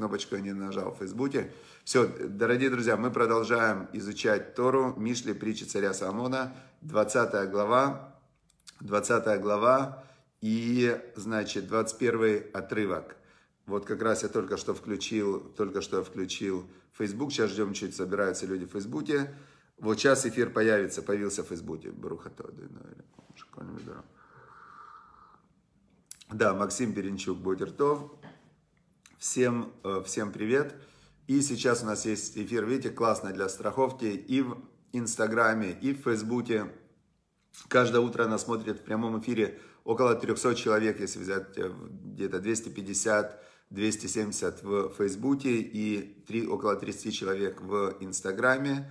кнопочку не нажал в Фейсбуке. Все, дорогие друзья, мы продолжаем изучать Тору, Мишли, притчи царя Соломона, 20 глава, 20 глава и, значит, 21 отрывок. Вот как раз я только что включил, только что я включил Фейсбук. сейчас ждем, чуть собираются люди в Фейсбуке. Вот сейчас эфир появится, появился в Фейсбуке. Бруха, ну, Да, Максим Перенчук будет ртов. Всем, э, всем привет. И сейчас у нас есть эфир, видите, классный для страховки и в Инстаграме, и в Фейсбуке. Каждое утро нас смотрит в прямом эфире около 300 человек, если взять э, где-то 250 270 в Фейсбуке и 3, около 30 человек в Инстаграме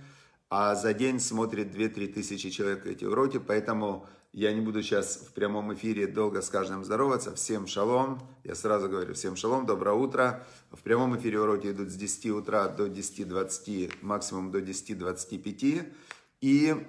а за день смотрит 2-3 тысячи человек эти уроки, поэтому я не буду сейчас в прямом эфире долго с каждым здороваться. Всем шалом, я сразу говорю, всем шалом, доброе утро. В прямом эфире уроки идут с 10 утра до 10-20, максимум до 10-25. И,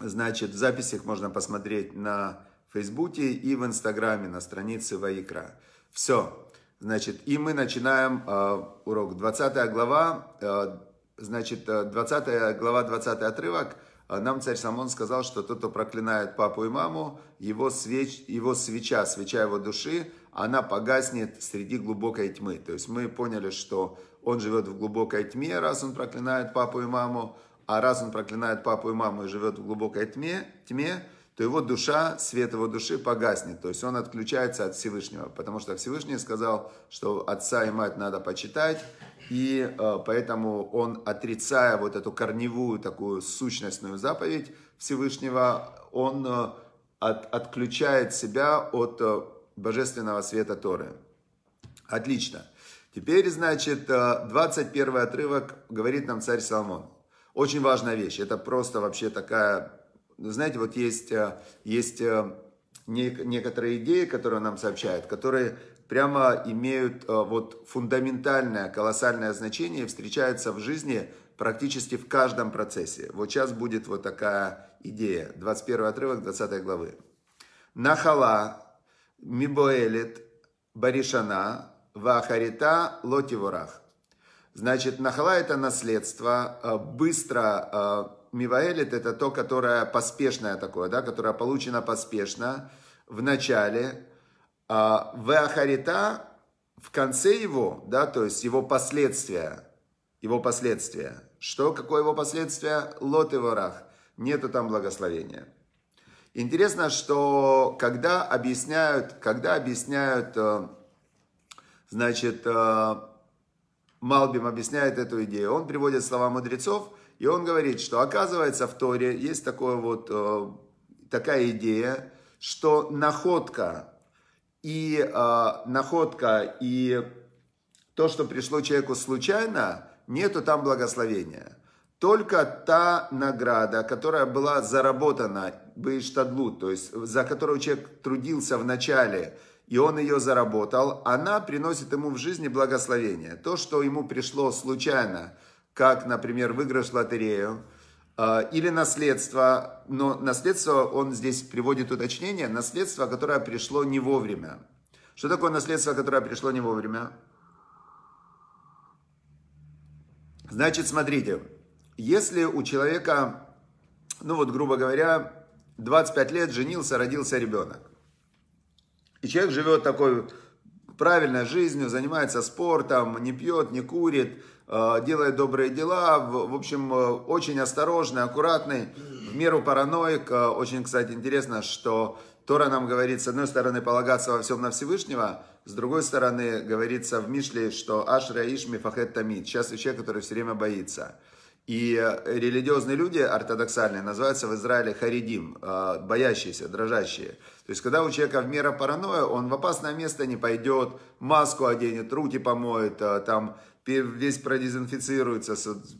значит, в записях можно посмотреть на Фейсбуке и в Инстаграме на странице Ваикра. Все, значит, и мы начинаем э, урок. 20 глава, э, Значит, 20 э, глава 20 отрывок. Э, нам царь Самон сказал, что тот, кто проклинает папу и маму, его, свеч, его свеча, свеча его души, она погаснет среди глубокой тьмы. То есть мы поняли, что он живет в глубокой тьме, раз он проклинает папу и маму, а раз он проклинает папу и маму и живет в глубокой тьме, тьме то его душа, свет его души погаснет. То есть он отключается от Всевышнего, потому что Всевышний сказал, что отца и мать надо почитать, и э, поэтому он, отрицая вот эту корневую такую сущностную заповедь Всевышнего, он э, от, отключает себя от э, божественного света Торы. Отлично. Теперь, значит, 21 отрывок говорит нам царь Соломон. Очень важная вещь. Это просто вообще такая... Ну, знаете, вот есть, есть некоторые идеи, которые нам сообщают, которые прямо имеют э, вот фундаментальное, колоссальное значение встречаются в жизни практически в каждом процессе. Вот сейчас будет вот такая идея. 21 отрывок 20 главы. Нахала, Мибоэлит, Баришана, Вахарита, Лотиворах. Значит, нахала это наследство, э, быстро э, Миваэлит это то, которое поспешное такое, да, которое получено поспешно в начале, а, Веахарита в конце его, да, то есть его последствия, его последствия. Что, какое его последствие? Лот и ворах. Нету там благословения. Интересно, что когда объясняют, когда объясняют, э, значит, э, Малбим объясняет эту идею, он приводит слова мудрецов, и он говорит, что оказывается в Торе есть такое вот, э, такая идея, что находка и э, находка, и то, что пришло человеку случайно, нету там благословения. Только та награда, которая была заработана, бейштадлу, то есть за которую человек трудился в начале, и он ее заработал, она приносит ему в жизни благословение. То, что ему пришло случайно, как, например, выигрыш в лотерею – а, или наследство, но наследство, он здесь приводит уточнение, наследство, которое пришло не вовремя. Что такое наследство, которое пришло не вовремя? Значит, смотрите, если у человека, ну вот, грубо говоря, 25 лет женился, родился ребенок, и человек живет такой правильной жизнью, занимается спортом, не пьет, не курит, Э, делает добрые дела, в, в общем, э, очень осторожный, аккуратный, в меру параноик. Э, очень, кстати, интересно, что Тора нам говорит, с одной стороны, полагаться во всем на Всевышнего, с другой стороны, говорится в Мишле, что Ашра Иш Мифахет Тамид, счастлив человек, который все время боится. И религиозные люди, ортодоксальные, называются в Израиле харидим, боящиеся, дрожащие. То есть, когда у человека в меру паранойя, он в опасное место не пойдет, маску оденет, руки помоет, там весь продезинфицируется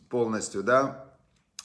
полностью, да,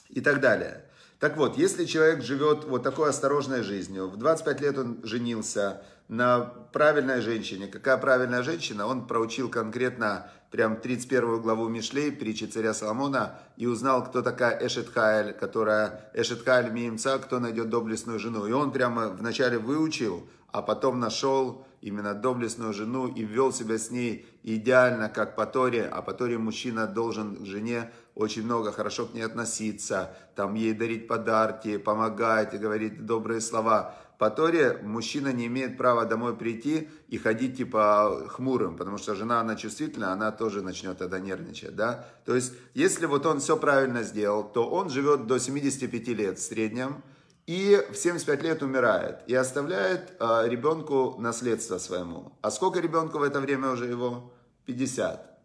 и так далее. Так вот, если человек живет вот такой осторожной жизнью, в 25 лет он женился на правильной женщине, какая правильная женщина, он проучил конкретно прям 31 главу Мишлей, притчи царя Соломона, и узнал, кто такая Эшетхайль, которая Эшетхайль Миемца, кто найдет доблестную жену. И он прямо вначале выучил, а потом нашел именно доблестную жену и вел себя с ней идеально, как по Торе, а по Торе мужчина должен к жене очень много хорошо к ней относиться, там ей дарить подарки, помогать говорить добрые слова. По Торе мужчина не имеет права домой прийти и ходить типа хмурым, потому что жена, она чувствительна, она тоже начнет тогда нервничать, да. То есть, если вот он все правильно сделал, то он живет до 75 лет в среднем, и в 75 лет умирает, и оставляет э, ребенку наследство своему. А сколько ребенку в это время уже его? 50.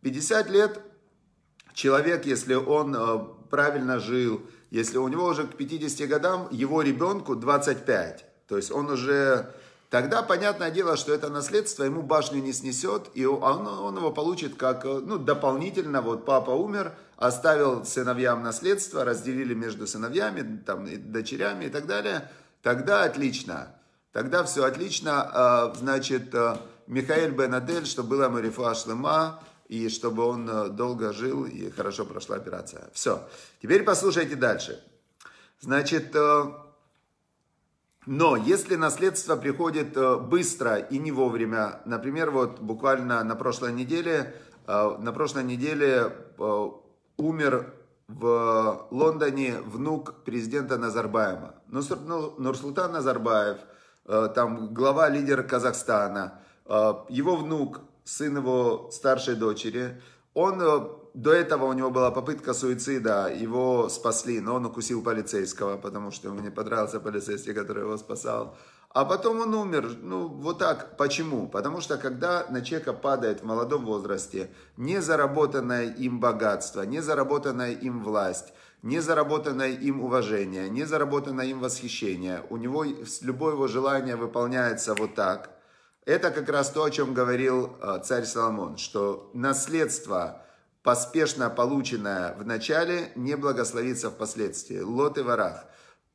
50 лет человек, если он э, правильно жил, если у него уже к 50 годам, его ребенку 25. То есть он уже тогда понятное дело, что это наследство ему башню не снесет, и а он, он его получит как э, ну, дополнительно, вот папа умер, оставил сыновьям наследство, разделили между сыновьями, там, и дочерями и так далее, тогда отлично. Тогда все отлично, а, значит, э, Михаил Бенадель, чтобы была ему рифа шлема, и чтобы он э, долго жил и хорошо прошла операция. Все. Теперь послушайте дальше. Значит, но если наследство приходит э, быстро и не вовремя, например, вот буквально на прошлой неделе, э, на прошлой неделе э, умер в Лондоне внук президента Назарбаева. Ну, Нурсултан Назарбаев, там глава, лидер Казахстана, его внук, сын его старшей дочери, он до этого у него была попытка суицида, его спасли, но он укусил полицейского, потому что ему не понравился полицейский, который его спасал. А потом он умер. Ну, вот так. Почему? Потому что когда на человека падает в молодом возрасте не заработанное им богатство, не незаработанная им власть, не заработанное им уважение, не заработанное им восхищение, у него любое его желание выполняется вот так. Это как раз то, о чем говорил э, царь Соломон, что наследство – поспешно полученное в начале не благословится впоследствии. Лот и варах.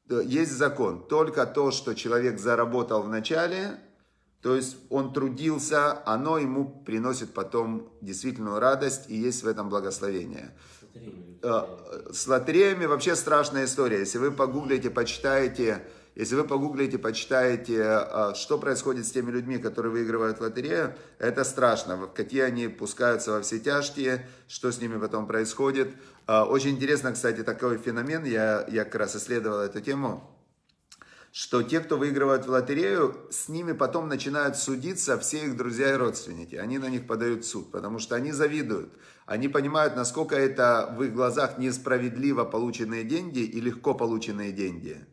Есть закон. Только то, что человек заработал в начале, то есть он трудился, оно ему приносит потом действительную радость, и есть в этом благословение. С лотереями э, вообще страшная история. Если вы погуглите, почитаете если вы погуглите, почитаете, а, что происходит с теми людьми, которые выигрывают лотерею, это страшно. Какие они пускаются во все тяжкие, что с ними потом происходит. А, очень интересно, кстати, такой феномен, я, я как раз исследовал эту тему, что те, кто выигрывают в лотерею, с ними потом начинают судиться все их друзья и родственники. Они на них подают суд, потому что они завидуют. Они понимают, насколько это в их глазах несправедливо полученные деньги и легко полученные деньги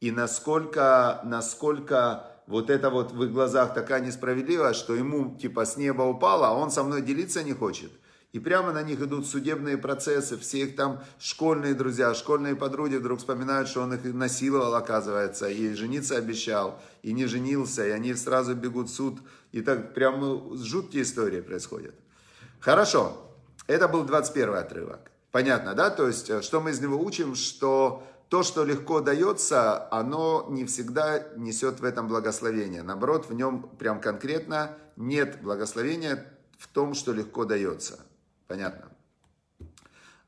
и насколько, насколько вот это вот в их глазах такая несправедливость, что ему типа с неба упало, а он со мной делиться не хочет. И прямо на них идут судебные процессы, все их там школьные друзья, школьные подруги вдруг вспоминают, что он их насиловал, оказывается, и жениться обещал, и не женился, и они сразу бегут в суд. И так прямо жуткие истории происходят. Хорошо, это был 21 отрывок. Понятно, да? То есть, э, что мы из него учим, что то, что легко дается, оно не всегда несет в этом благословение. Наоборот, в нем прям конкретно нет благословения в том, что легко дается. Понятно?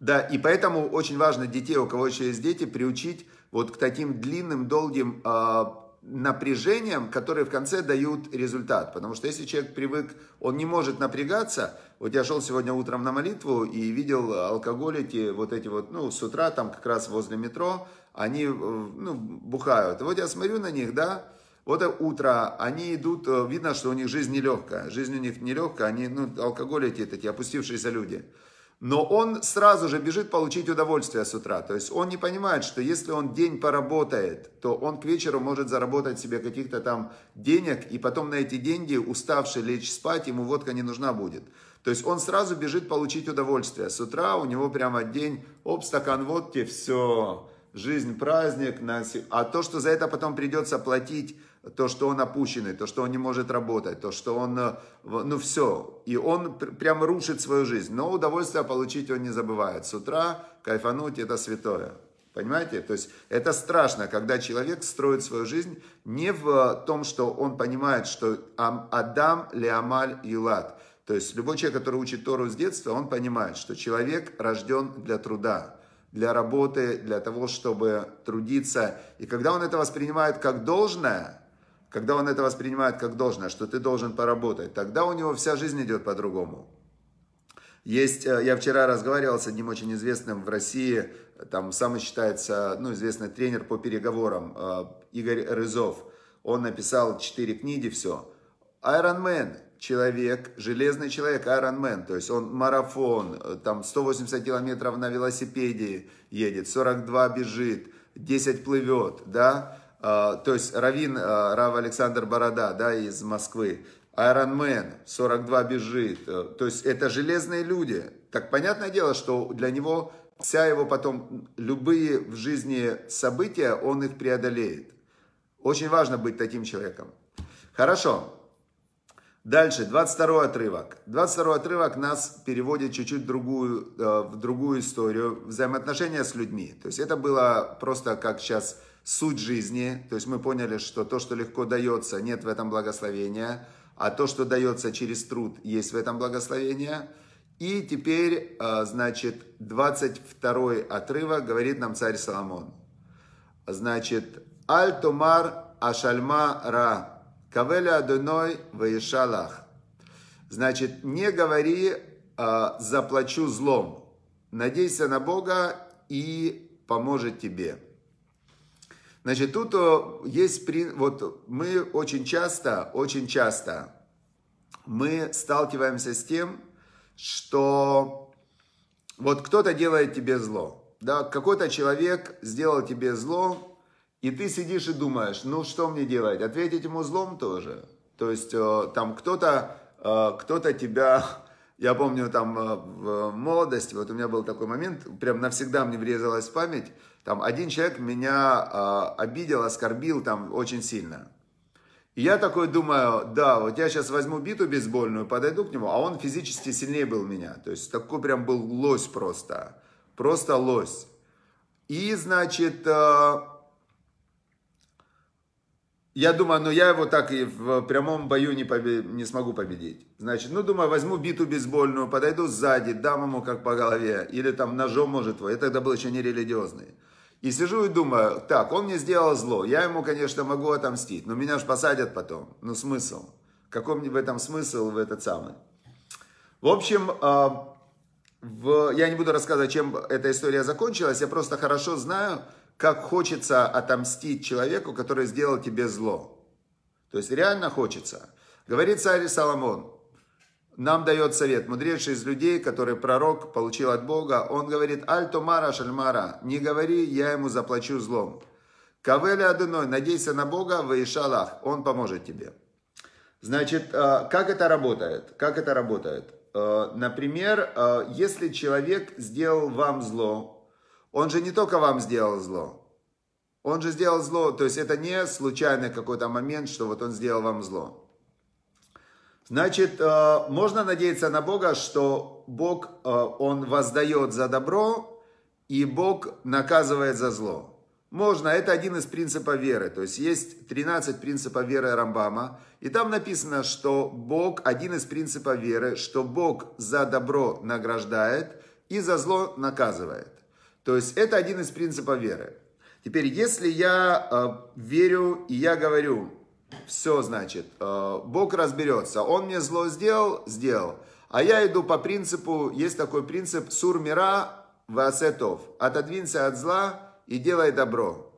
Да, и поэтому очень важно детей, у кого еще есть дети, приучить вот к таким длинным, долгим э, напряжением, которые в конце дают результат. Потому что если человек привык, он не может напрягаться. Вот я шел сегодня утром на молитву и видел э, алкоголики, вот эти вот, ну, с утра там как раз возле метро, они, э, ну, бухают. вот я смотрю на них, да, вот утро, они идут, э, видно, что у них жизнь нелегкая. Жизнь у них нелегкая, они, ну, алкоголики такие, опустившиеся люди но он сразу же бежит получить удовольствие с утра. То есть он не понимает, что если он день поработает, то он к вечеру может заработать себе каких-то там денег, и потом на эти деньги, уставший лечь спать, ему водка не нужна будет. То есть он сразу бежит получить удовольствие. С утра у него прямо день, оп, стакан водки, все, жизнь праздник. А то, что за это потом придется платить то, что он опущенный, то, что он не может работать, то, что он, э, ну все. И он пр прям рушит свою жизнь. Но удовольствие получить он не забывает. С утра кайфануть это святое. Понимаете? То есть это страшно, когда человек строит свою жизнь не в э, том, что он понимает, что Адам, Леамаль, юлат. То есть любой человек, который учит Тору с детства, он понимает, что человек рожден для труда для работы, для того, чтобы трудиться. И когда он это воспринимает как должное, когда он это воспринимает как должное, что ты должен поработать, тогда у него вся жизнь идет по-другому. Есть, э, я вчера разговаривал с одним очень известным в России, там самый считается, ну, известный тренер по переговорам, э, Игорь Рызов. Он написал четыре книги, все. Iron Man, человек, железный человек Iron Man, то есть он марафон, э, там 180 километров на велосипеде едет, 42 бежит, 10 плывет, да, а, то есть Равин, а, Рав Александр Борода, да, из Москвы, Айронмен, 42 бежит, э, то есть это железные люди. Так понятное дело, что для него вся его потом, любые в жизни события, он их преодолеет. Очень важно быть таким человеком. Хорошо, Дальше, 22 отрывок. 22 отрывок нас переводит чуть-чуть другую, э, в другую историю взаимоотношения с людьми. То есть это было просто как сейчас суть жизни. То есть мы поняли, что то, что легко дается, нет в этом благословения, а то, что дается через труд, есть в этом благословение. И теперь, э, значит, 22 отрывок говорит нам царь Соломон. Значит, аль Ашальма Ра» Кавеля Адуной Ваишалах. Значит, не говори а, «заплачу злом». Надейся на Бога и поможет тебе. Значит, тут есть, вот мы очень часто, очень часто мы сталкиваемся с тем, что вот кто-то делает тебе зло. Да, какой-то человек сделал тебе зло, и ты сидишь и думаешь, ну что мне делать? Ответить ему злом тоже. То есть э, там кто-то э, кто-то тебя, я помню там э, в молодости, вот у меня был такой момент, прям навсегда мне врезалась в память, там один человек меня обидел, оскорбил там очень сильно. И я такой думаю, да, вот я сейчас возьму биту бейсбольную, подойду к нему, а он физически сильнее был меня. То есть такой прям был лось просто, просто лось. И, значит, я думаю, ну я его так и в прямом бою не, побе... не смогу победить. Значит, ну думаю, возьму биту бейсбольную, подойду сзади, дам ему как по голове, или там ножом может твой. Я тогда был еще не религиозный. И сижу и думаю, так, он мне сделал зло, я ему, конечно, могу отомстить, но меня же посадят потом. Ну смысл? Какой в этом смысл, в этот самый? В общем, а, в... я не буду рассказывать, чем эта история закончилась, я просто хорошо знаю, как хочется отомстить человеку, который сделал тебе зло. То есть реально хочется. Говорит царь Соломон, нам дает совет, мудрейший из людей, который пророк получил от Бога, он говорит, аль томара шальмара, не говори, я ему заплачу злом. Кавели адыной, надейся на Бога, ваишалах, он поможет тебе. Значит, а, как это работает? Как это работает? А, например, а, если человек сделал вам зло, он же не только вам сделал зло. Он же сделал зло, то есть это не случайный какой-то момент, что вот он сделал вам зло. Значит, э, можно надеяться на Бога, что Бог, э, Он воздает за добро, и Бог наказывает за зло. Можно, это один из принципов веры. То есть есть 13 принципов веры Рамбама. И там написано, что Бог, один из принципов веры, что Бог за добро награждает и за зло наказывает. То есть это один из принципов веры. Теперь, если я э, верю и я говорю, все значит, э, Бог разберется, он мне зло сделал, сделал. А я иду по принципу, есть такой принцип сур мира васетов, отодвинься от зла и делай добро.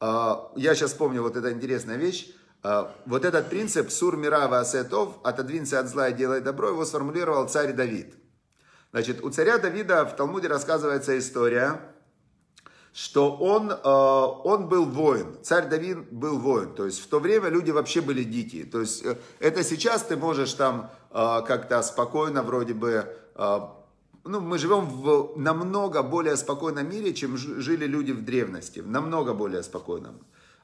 Э, я сейчас помню вот эта интересная вещь. Э, вот этот принцип сур мира васетов, отодвинься от зла и делай добро, его сформулировал царь Давид. Значит, у царя Давида в Талмуде рассказывается история, что он, э, он был воин, царь Давид был воин, то есть в то время люди вообще были дикие, то есть э, это сейчас ты можешь там э, как-то спокойно вроде бы, ну мы живем в намного более спокойном мире, чем жили люди в древности, в намного более спокойном.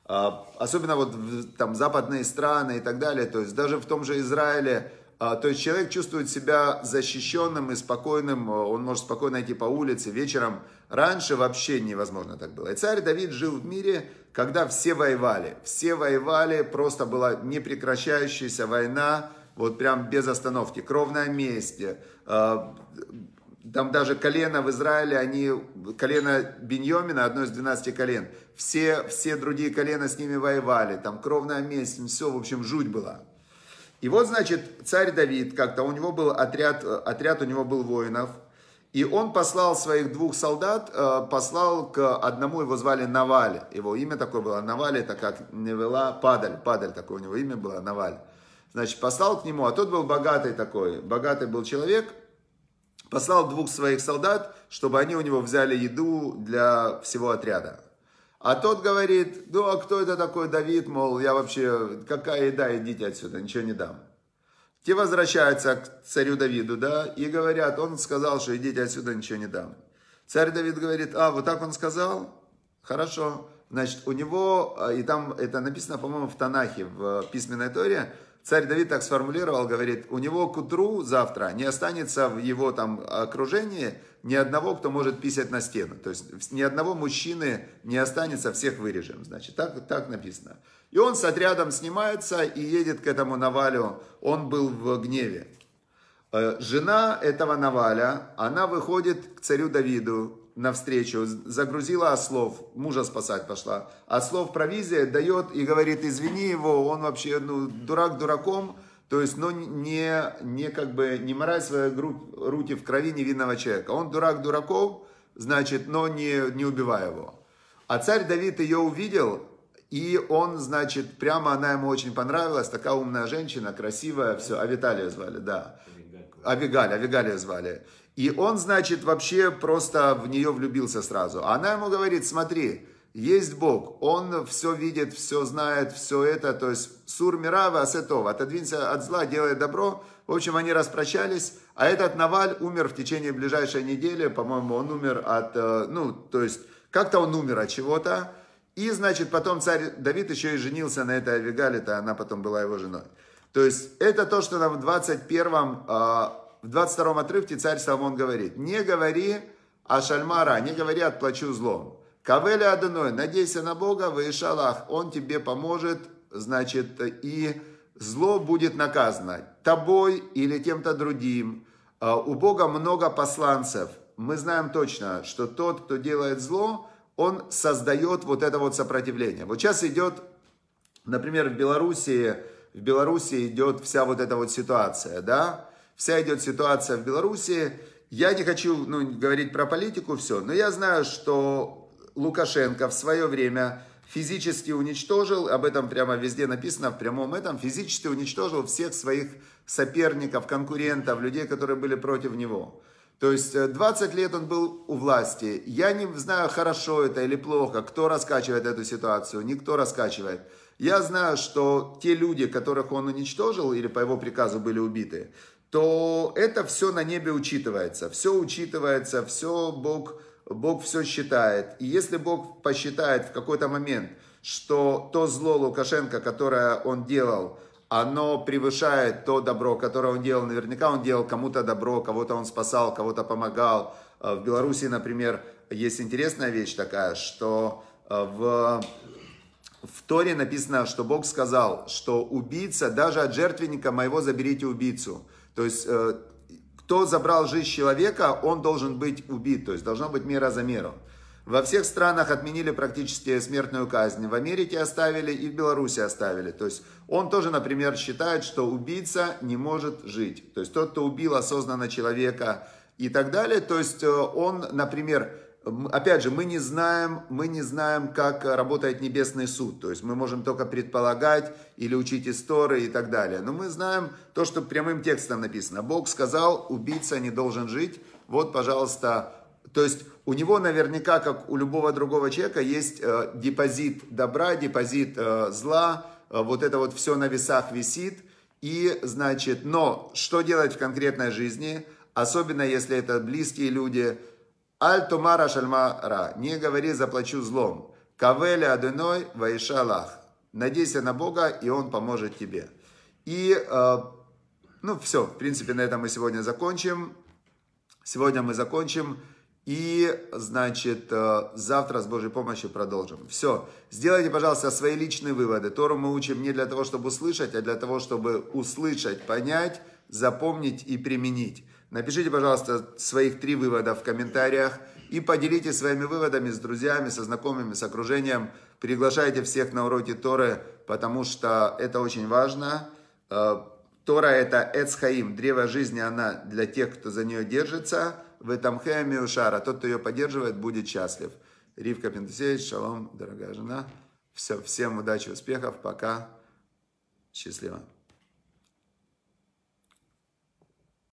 Особенно вот там западные страны и так далее, то есть даже в том же Израиле а, то есть человек чувствует себя защищенным и спокойным, э, он может спокойно идти по улице вечером. Раньше вообще невозможно так было. И царь Давид жил в мире, когда все воевали. Все воевали, просто была непрекращающаяся война, вот прям без остановки, кровное месть. Э, там даже колено в Израиле, они, колено Беньомина, одно из 12 колен, все, все другие колена с ними воевали, там кровное месть, все, в общем, жуть была. И вот, значит, царь Давид как-то, у него был отряд, э, отряд у него был воинов, и он послал своих двух солдат, э, послал к одному, его звали Наваль. Его имя такое было Наваль, это как Невела Падаль. Падаль такое у него имя было, Наваль. Значит, послал к нему, а тот был богатый такой, богатый был человек. Послал двух своих солдат, чтобы они у него взяли еду для всего отряда. А тот говорит, ну а кто это такой Давид, мол, я вообще, какая еда, идите отсюда, ничего не дам. Те возвращаются к царю Давиду, да, и говорят, он сказал, что идите отсюда, ничего не дам. Царь Давид говорит, а, вот так он сказал? Хорошо. Значит, у него, э, и там это написано, по-моему, в Танахе, в письменной Торе, царь Давид так сформулировал, говорит, у него к утру завтра не останется в его там окружении ни одного, кто может писать на стену. То есть ни одного мужчины не останется, всех вырежем. Значит, так, так написано. И он с отрядом снимается и едет к этому Навалю. Он был в гневе. Э, жена этого Наваля, она выходит к царю Давиду навстречу, загрузила ослов, мужа спасать пошла. Ослов провизия дает и говорит, извини его, он вообще ну, дурак дураком, то есть, ну, не, не как бы, не морать свои руки в крови невинного человека. Он дурак дураков, значит, но не, не убивай его. А царь Давид ее увидел, и он, значит, прямо она ему очень понравилась, такая умная женщина, красивая, все, А Виталия звали, да. Авигаль, Авигалия звали. И он, значит, вообще просто в нее влюбился сразу. А она ему говорит, смотри, есть Бог, Он все видит, все знает, все это, то есть сур мирава асетов, отодвинься от зла, делай добро. В общем, они распрощались, а этот Наваль умер в течение ближайшей недели, по-моему, он умер от, э, ну, то есть как-то он умер от чего-то, и, значит, потом царь Давид еще и женился на этой Авигале, то она потом была его женой. То есть это то, что нам в 21-м, э, в 22-м отрывке царь Соломон говорит. Не говори о шальмара, не говори отплачу злом. Кавеля Аденой, надейся на Бога, Ваишалах, Он тебе поможет, значит, и зло будет наказано тобой или тем-то другим. А, у Бога много посланцев. Мы знаем точно, что тот, кто делает зло, он создает вот это вот сопротивление. Вот сейчас идет, например, в Белоруссии, в Беларуси идет вся вот эта вот ситуация, да, вся идет ситуация в Беларуси. Я не хочу ну, говорить про политику, все, но я знаю, что Лукашенко в свое время физически уничтожил, об этом прямо везде написано, в прямом этом, физически уничтожил всех своих соперников, конкурентов, людей, которые были против него. То есть 20 э, лет он был у власти. Я не знаю, хорошо это или плохо, кто раскачивает эту ситуацию, никто раскачивает. Я знаю, что те люди, которых он уничтожил или по его приказу были убиты, то это все на небе учитывается. Все учитывается, все Бог Бог все считает. И если Бог посчитает в какой-то момент, что то зло Лукашенко, которое он делал, оно превышает то добро, которое он делал. Наверняка он делал кому-то добро, кого-то он спасал, кого-то помогал. Э, в Беларуси, например, есть интересная вещь такая, что э, в, в Торе написано, что Бог сказал, что убийца, даже от жертвенника моего заберите убийцу. То есть э, кто забрал жизнь человека, он должен быть убит, то есть должна быть мера за меру. Во всех странах отменили практически смертную казнь. В Америке оставили и в Беларуси оставили. То есть он тоже, например, считает, что убийца не может жить. То есть тот, кто убил осознанно человека и так далее. То есть э, он, например, опять же, мы не знаем, мы не знаем, как э, работает небесный суд. То есть мы можем только предполагать или учить истории и так далее. Но мы знаем то, что прямым текстом написано. Бог сказал, убийца не должен жить. Вот, пожалуйста. То есть у него наверняка, как у любого другого человека, есть э, депозит добра, депозит э, зла. вот это вот все на весах висит. И, значит, но что делать в конкретной жизни, особенно если это близкие люди – Аль тумара шальмара. Не говори, заплачу злом. Кавеля адыной ваишалах. Надейся на Бога, и Он поможет тебе. И, э, ну, все. В принципе, на этом мы сегодня закончим. Сегодня мы закончим. И, значит, э, завтра с Божьей помощью продолжим. Все. Сделайте, пожалуйста, свои личные выводы. Тору мы учим не для того, чтобы услышать, а для того, чтобы услышать, понять, запомнить и применить. Напишите, пожалуйста, своих три вывода в комментариях и поделитесь своими выводами с друзьями, со знакомыми, с окружением. Приглашайте всех на уроки Торы, потому что это очень важно. Э, Тора – это Эцхаим, древо жизни, она для тех, кто за нее держится. В этом хэме ушара, тот, кто ее поддерживает, будет счастлив. Ривка Пентусевич, шалом, дорогая жена. Все, всем удачи, успехов, пока. Счастливо.